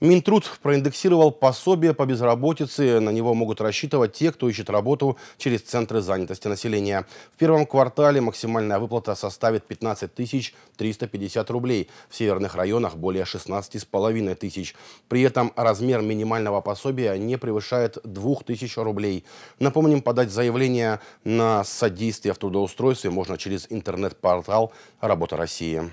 Минтруд проиндексировал пособие по безработице. На него могут рассчитывать те, кто ищет работу через Центры занятости населения. В первом квартале максимальная выплата составит 15 350 рублей. В северных районах более 16,5 тысяч. При этом размер минимального пособия не превышает 2000 рублей. Напомним, подать заявление на содействие в трудоустройстве можно через интернет-портал «Работа России».